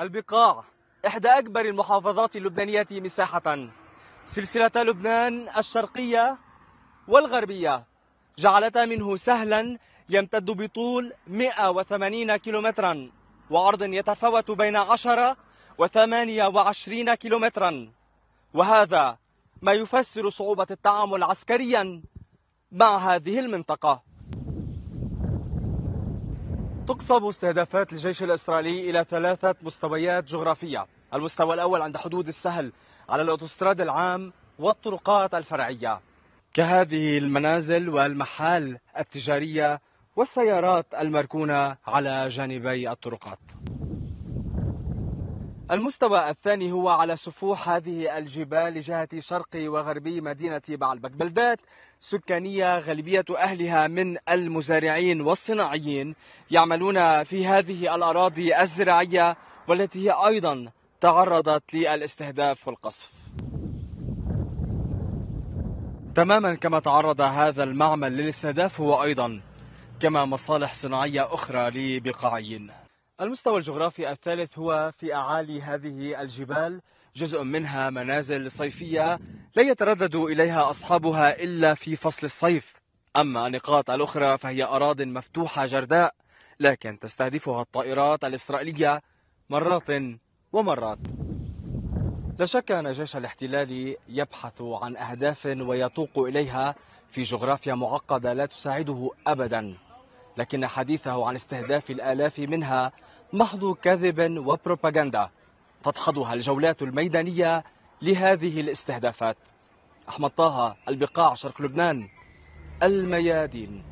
البقاع إحدى أكبر المحافظات اللبنانية مساحة سلسلة لبنان الشرقية والغربية جعلتا منه سهلا يمتد بطول 180 كيلومترا وعرض يتفاوت بين 10 و 28 كيلومترا وهذا ما يفسر صعوبة التعامل عسكريا مع هذه المنطقة تقصب استهدافات الجيش الإسرائيلي إلى ثلاثة مستويات جغرافية المستوى الأول عند حدود السهل على الأوتوستراد العام والطرقات الفرعية كهذه المنازل والمحال التجارية والسيارات المركونة على جانبي الطرقات المستوى الثاني هو على سفوح هذه الجبال لجهة شرقي وغربي مدينة بعلبك بلدات سكانية غالبية أهلها من المزارعين والصناعيين يعملون في هذه الأراضي الزراعية والتي هي أيضا تعرضت للاستهداف والقصف تماما كما تعرض هذا المعمل للاستهداف هو أيضا كما مصالح صناعية أخرى لبقاعيين المستوى الجغرافي الثالث هو في أعالي هذه الجبال جزء منها منازل صيفية لا يتردد إليها أصحابها إلا في فصل الصيف أما النقاط الأخرى فهي أراض مفتوحة جرداء لكن تستهدفها الطائرات الإسرائيلية مرات ومرات لا شك أن جيش الاحتلال يبحث عن أهداف ويتوق إليها في جغرافيا معقدة لا تساعده أبدا لكن حديثه عن استهداف الآلاف منها محض كذب وبروباغندا تدحضها الجولات الميدانية لهذه الاستهدافات أحمد طه البقاع شرق لبنان الميادين